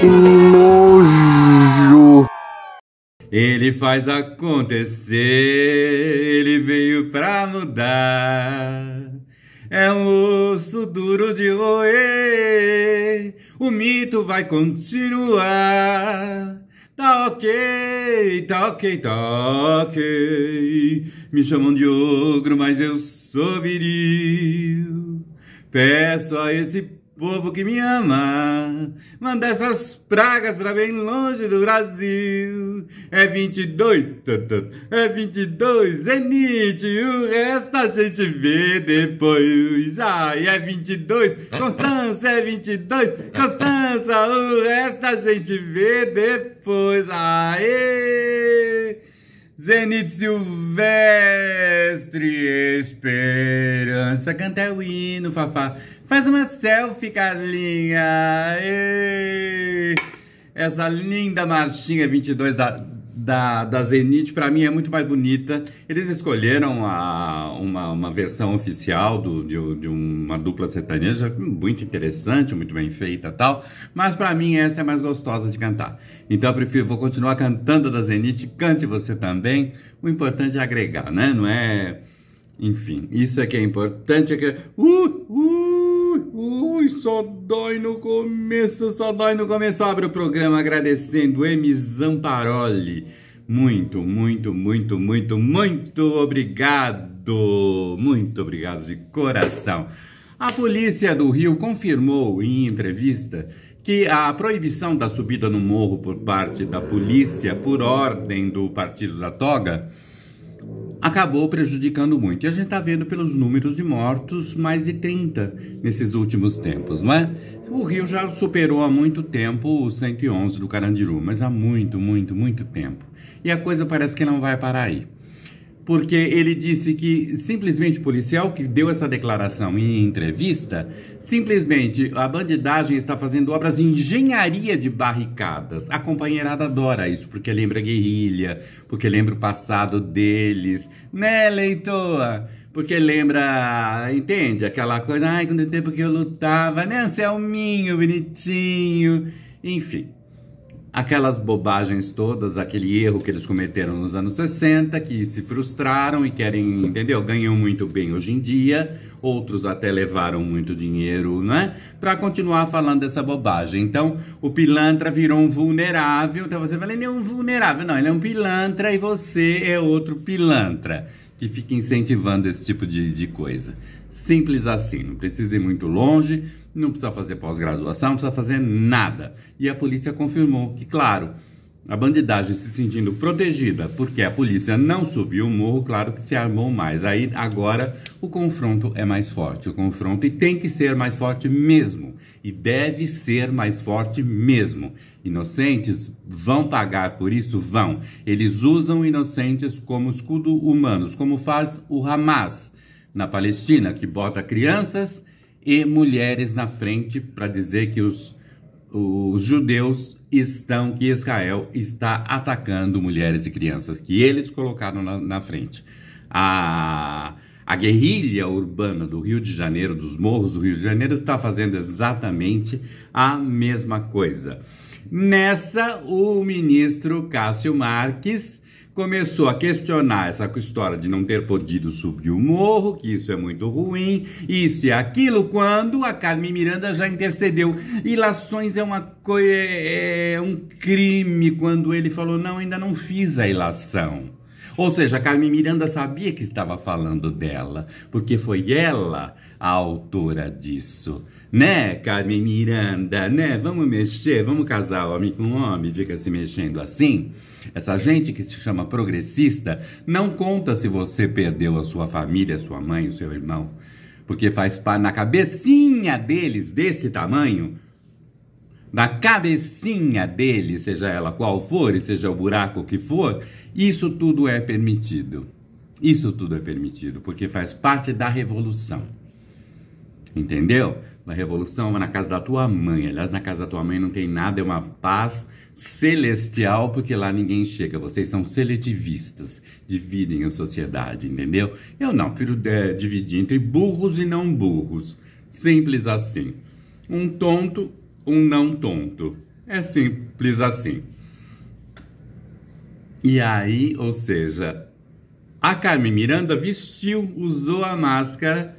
que nojo! Ele faz acontecer, ele veio pra mudar. É um osso duro de roer, o mito vai continuar. Tá ok, tá ok, tá ok. Me chamam de ogro, mas eu sou viril. Peço a esse povo que me ama, manda essas pragas para bem longe do Brasil. É 22, é 22, é o resto a gente vê depois. Ai, é 22, Constança é 22, Constança, o resto a gente vê depois. Aê! Zenit Silvestre, Esperança, canta o hino, Fafá. Faz uma selfie, Carlinha. Ei. Essa linda marchinha 22 da, da, da Zenith, para mim, é muito mais bonita. Eles escolheram a, uma, uma versão oficial do, de, de uma dupla sertaneja, muito interessante, muito bem feita tal. Mas para mim, essa é mais gostosa de cantar. Então eu prefiro, vou continuar cantando da Zenith, cante você também. O importante é agregar, né? Não é. Enfim, isso é que é importante. É que... É, uh, uh, uh, só dói no começo, só dói no começo. Abre o programa agradecendo Emizão Paroli muito, muito, muito, muito, muito obrigado! Muito obrigado de coração! A polícia do Rio confirmou em entrevista que a proibição da subida no morro por parte da polícia por ordem do Partido da Toga acabou prejudicando muito. E a gente está vendo pelos números de mortos, mais de 30 nesses últimos tempos, não é? O Rio já superou há muito tempo o 111 do Carandiru, mas há muito, muito, muito tempo. E a coisa parece que não vai parar aí porque ele disse que simplesmente o policial que deu essa declaração em entrevista, simplesmente a bandidagem está fazendo obras de engenharia de barricadas. A companheirada adora isso, porque lembra a guerrilha, porque lembra o passado deles, né, leitoa? Porque lembra, entende? Aquela coisa, ai, quando tempo que eu lutava, né, Anselminho, bonitinho, enfim aquelas bobagens todas, aquele erro que eles cometeram nos anos 60, que se frustraram e querem, entendeu? Ganham muito bem hoje em dia, outros até levaram muito dinheiro, não é Para continuar falando dessa bobagem. Então, o pilantra virou um vulnerável. Então você fala, ele é um vulnerável. Não, ele é um pilantra e você é outro pilantra que fica incentivando esse tipo de, de coisa. Simples assim, não precisa ir muito longe não precisa fazer pós-graduação, não precisa fazer nada. E a polícia confirmou que, claro, a bandidagem se sentindo protegida, porque a polícia não subiu o morro, claro que se armou mais. Aí agora o confronto é mais forte. O confronto e tem que ser mais forte mesmo. E deve ser mais forte mesmo. Inocentes vão pagar por isso? Vão. Eles usam inocentes como escudo humanos, como faz o Hamas na Palestina, que bota crianças e mulheres na frente para dizer que os, os judeus estão, que Israel está atacando mulheres e crianças, que eles colocaram na, na frente. A, a guerrilha urbana do Rio de Janeiro, dos morros do Rio de Janeiro, está fazendo exatamente a mesma coisa. Nessa, o ministro Cássio Marques começou a questionar essa história de não ter podido subir o morro, que isso é muito ruim, isso e aquilo, quando a Carmen Miranda já intercedeu. Ilações é uma coisa, é, é um crime quando ele falou: não, ainda não fiz a ilação. Ou seja, Carmen Miranda sabia que estava falando dela, porque foi ela a autora disso. Né, Carmen Miranda, né? Vamos mexer, vamos casar homem com homem, fica se mexendo assim. Essa gente que se chama progressista não conta se você perdeu a sua família, a sua mãe, o seu irmão. Porque faz par na cabecinha deles, desse tamanho, na cabecinha deles, seja ela qual for, e seja o buraco que for, isso tudo é permitido. Isso tudo é permitido, porque faz parte da revolução entendeu? Na revolução, na casa da tua mãe. Aliás, na casa da tua mãe não tem nada, é uma paz celestial, porque lá ninguém chega. Vocês são seletivistas, dividem a sociedade, entendeu? Eu não, prefiro é, dividir entre burros e não burros. Simples assim. Um tonto, um não tonto. É simples assim. E aí, ou seja, a Carmen Miranda vestiu, usou a máscara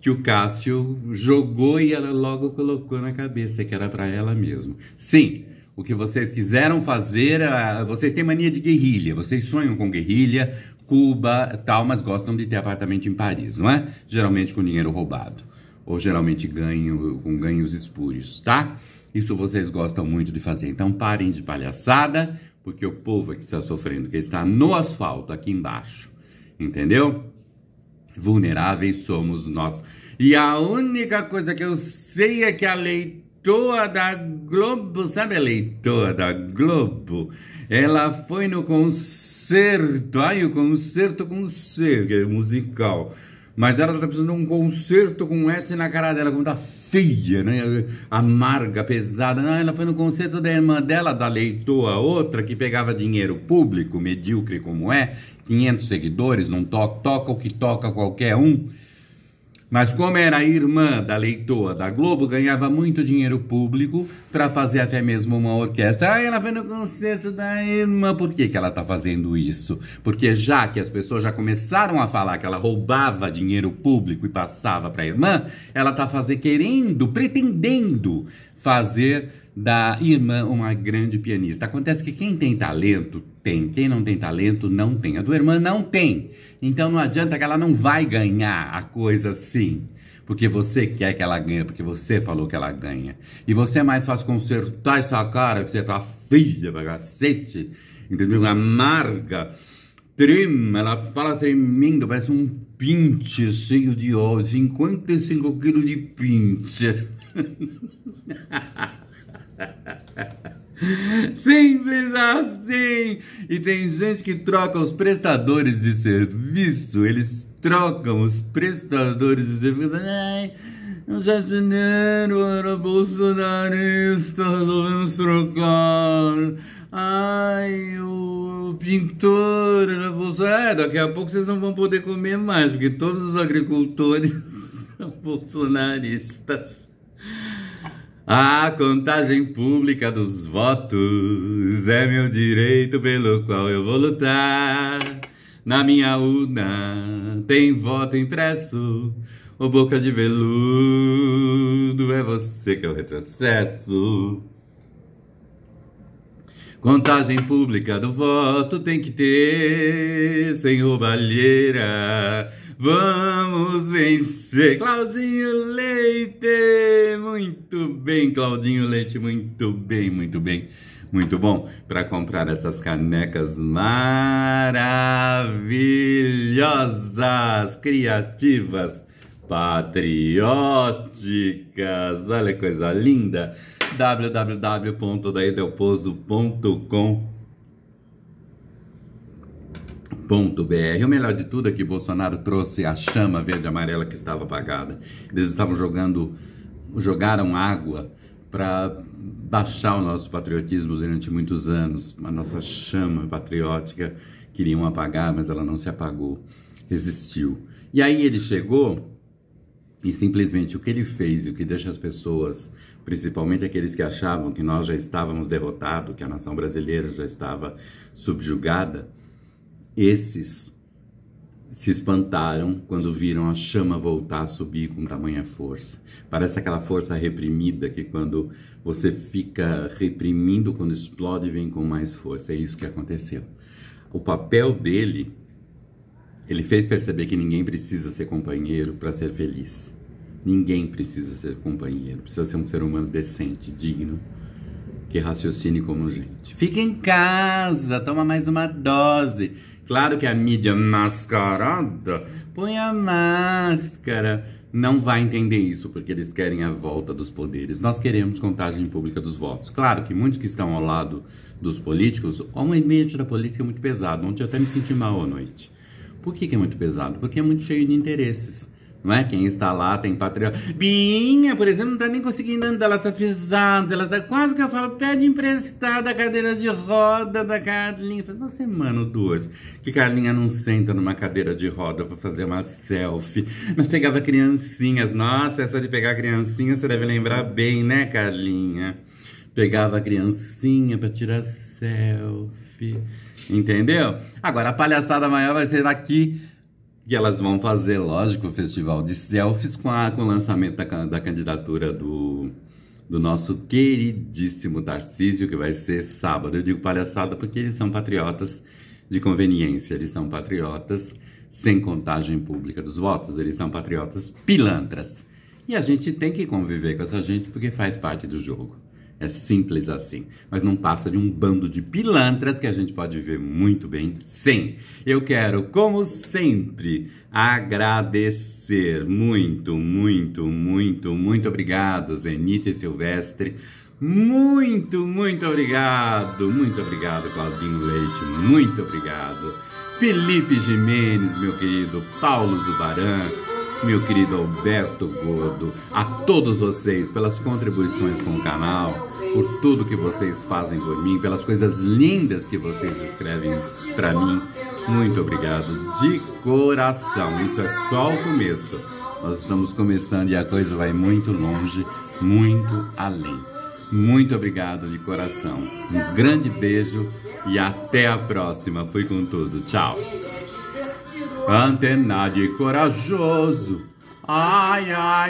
que o Cássio jogou e ela logo colocou na cabeça que era para ela mesmo. Sim, o que vocês quiseram fazer, ah, vocês têm mania de guerrilha, vocês sonham com guerrilha, Cuba, tal, mas gostam de ter apartamento em Paris, não é? Geralmente com dinheiro roubado ou geralmente ganho com ganhos espúrios, tá? Isso vocês gostam muito de fazer. Então parem de palhaçada, porque o povo é que está sofrendo, que está no asfalto aqui embaixo, entendeu? Vulneráveis somos nós. E a única coisa que eu sei é que a leitora da Globo, sabe a leitora da Globo? Ela foi no concerto, ai, o concerto com C, que é musical. Mas ela tá precisando de um concerto com S na cara dela, como tá feia, né? amarga, pesada. Não, ah, ela foi no concerto da irmã dela, da Leitoa, outra que pegava dinheiro público, medíocre como é, 500 seguidores, não toca, toca o que toca qualquer um. Mas como era a irmã da leitora da Globo, ganhava muito dinheiro público para fazer até mesmo uma orquestra. Ah, ela foi no concerto da irmã. Por que, que ela está fazendo isso? Porque já que as pessoas já começaram a falar que ela roubava dinheiro público e passava para a irmã, ela está fazendo querendo, pretendendo fazer da irmã, uma grande pianista. Acontece que quem tem talento tem, quem não tem talento não tem. A do irmã não tem. Então não adianta que ela não vai ganhar a coisa assim. Porque você quer que ela ganhe, porque você falou que ela ganha. E você é mais fácil consertar essa cara que você tá feia pra cacete, entendeu? Amarga, trema, ela fala tremendo, parece um pinte cheio de óleo, 55 quilos de pinte. Simples assim! E tem gente que troca os prestadores de serviço, eles trocam os prestadores de serviço. Ai, o jardineiro era bolsonarista, resolvemos trocar. Ai, o pintor era bolsonarista. É, daqui a pouco vocês não vão poder comer mais, porque todos os agricultores são bolsonaristas. A contagem pública dos votos é meu direito pelo qual eu vou lutar. Na minha urna tem voto impresso, O boca de veludo, é você que é o retrocesso. Contagem pública do voto tem que ter, sem roubalheira. Vamos vencer! Claudinho Leite! Muito bem, Claudinho Leite, muito bem, muito bem. Muito bom para comprar essas canecas maravilhosas, criativas, patrióticas. Olha que coisa linda! www.daedelpozo.com.br Bolsonaro.br. O melhor de tudo é que Bolsonaro trouxe a chama verde e amarela que estava apagada. Eles estavam jogando, jogaram água para baixar o nosso patriotismo durante muitos anos. A nossa chama patriótica queriam apagar, mas ela não se apagou, resistiu. E aí ele chegou e simplesmente o que ele fez e o que deixa as pessoas, principalmente aqueles que achavam que nós já estávamos derrotados, que a nação brasileira já estava subjugada, esses se espantaram quando viram a chama voltar a subir com tamanha força. Parece aquela força reprimida que quando você fica reprimindo, quando explode, vem com mais força. É isso que aconteceu. O papel dele, ele fez perceber que ninguém precisa ser companheiro para ser feliz. Ninguém precisa ser companheiro, precisa ser um ser humano decente, digno, que raciocine como gente. Fica em casa, toma mais uma dose Claro que a mídia mascarada põe a máscara. Não vai entender isso, porque eles querem a volta dos poderes. Nós queremos contagem pública dos votos. Claro que muitos que estão ao lado dos políticos, o ambiente da política é muito pesado. Ontem eu até me senti mal à noite. Por que, que é muito pesado? Porque é muito cheio de interesses. Não é? Quem está lá tem patriota. Binha, por exemplo, não tá nem conseguindo andar, ela tá pisando, ela tá quase que eu falo, pede emprestada a cadeira de roda da Carlinha. Faz uma semana ou duas que Carlinha não senta numa cadeira de roda para fazer uma selfie. Mas pegava criancinhas. Nossa, essa de pegar criancinha você deve lembrar bem, né, Carlinha? Pegava a criancinha para tirar selfie. Entendeu? Agora a palhaçada maior vai ser daqui e elas vão fazer, lógico, o festival de selfies com, a, com o lançamento da, da candidatura do, do nosso queridíssimo Tarcísio, que vai ser sábado. Eu digo palhaçada porque eles são patriotas de conveniência, eles são patriotas sem contagem pública dos votos, eles são patriotas pilantras. E a gente tem que conviver com essa gente porque faz parte do jogo. É simples assim. Mas não passa de um bando de pilantras que a gente pode ver muito bem sem. Eu quero, como sempre, agradecer muito, muito, muito, muito obrigado, Zenita e Silvestre. Muito, muito obrigado. Muito obrigado, Claudinho Leite. Muito obrigado. Felipe Jimenez, meu querido. Paulo Zubaran meu querido Alberto Gordo, a todos vocês pelas contribuições com o canal, por tudo que vocês fazem por mim, pelas coisas lindas que vocês escrevem para mim. Muito obrigado de coração. Isso é só o começo. Nós estamos começando e a coisa vai muito longe, muito além. Muito obrigado de coração. Um grande beijo e até a próxima. Fui com tudo. Tchau antenade corajoso, ai, ai.